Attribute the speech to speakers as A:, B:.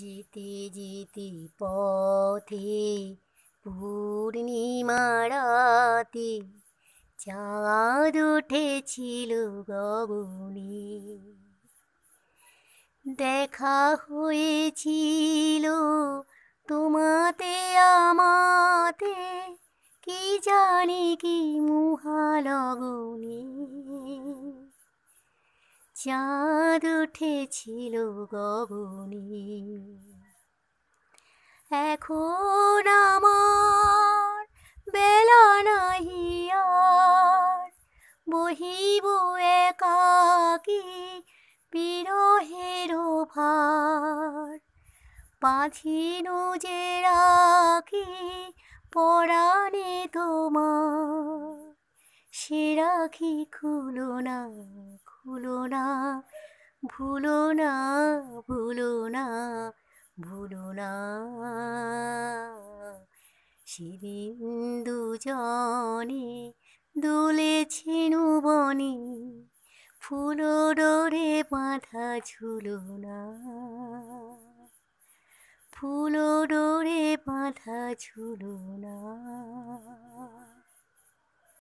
A: যেতে যেতে পথে পূর্ণিমা রাতে চাঁদ উঠেছিল গগনে দেখা হয়েছিল তোমাতে আমাতে কি জানি কি মুহা চাঁদ উঠেছিল গগনি এখন আমার বেলা নাহি আর বহিব একাকি বিরহের ভার পাঁচি নুজে রাখি পরাণে তোমার সে রাখি খুলো না ভুলো না ভুলো না ভুলো না ভুলো না সেদিন দুজনে দুলেছে বনে ফুলো ডোরে বাঁধা
B: ঝুলো না
A: ফুলো ডোরে বাঁধা ঝুলো না